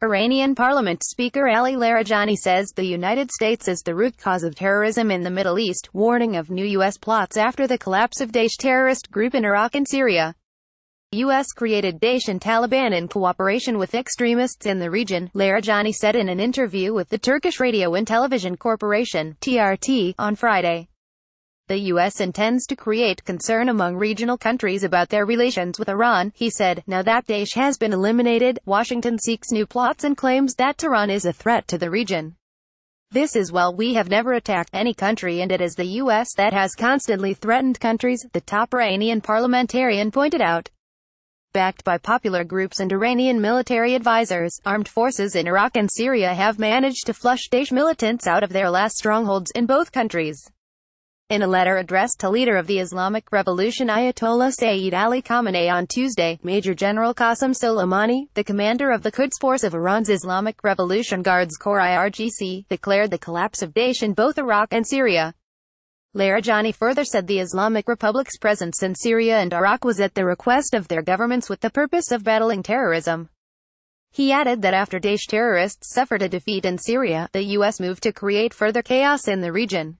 Iranian Parliament Speaker Ali Larijani says the United States is the root cause of terrorism in the Middle East, warning of new U.S. plots after the collapse of Daesh terrorist group in Iraq and Syria. U.S. created Daesh and Taliban in cooperation with extremists in the region, Larijani said in an interview with the Turkish Radio and Television Corporation, TRT, on Friday. The U.S. intends to create concern among regional countries about their relations with Iran, he said. Now that Daesh has been eliminated, Washington seeks new plots and claims that Tehran is a threat to the region. This is while we have never attacked any country and it is the U.S. that has constantly threatened countries, the top Iranian parliamentarian pointed out. Backed by popular groups and Iranian military advisors, armed forces in Iraq and Syria have managed to flush Daesh militants out of their last strongholds in both countries. In a letter addressed to leader of the Islamic Revolution Ayatollah Sayyid Ali Khamenei on Tuesday, Major General Qasem Soleimani, the commander of the Quds Force of Iran's Islamic Revolution Guards Corps IRGC, declared the collapse of Daesh in both Iraq and Syria. Larijani further said the Islamic Republic's presence in Syria and Iraq was at the request of their governments with the purpose of battling terrorism. He added that after Daesh terrorists suffered a defeat in Syria, the U.S. moved to create further chaos in the region.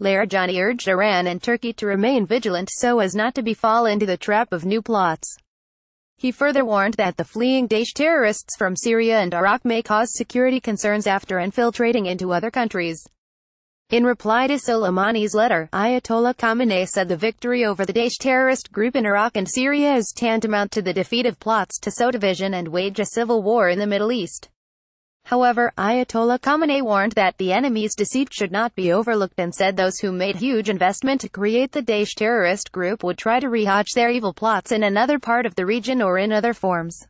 Larijani urged Iran and Turkey to remain vigilant so as not to be fall into the trap of new plots. He further warned that the fleeing Daesh terrorists from Syria and Iraq may cause security concerns after infiltrating into other countries. In reply to Soleimani's letter, Ayatollah Khamenei said the victory over the Daesh terrorist group in Iraq and Syria is tantamount to the defeat of plots to sow division and wage a civil war in the Middle East. However, Ayatollah Khamenei warned that the enemy's deceit should not be overlooked and said those who made huge investment to create the Daesh terrorist group would try to rehotch their evil plots in another part of the region or in other forms.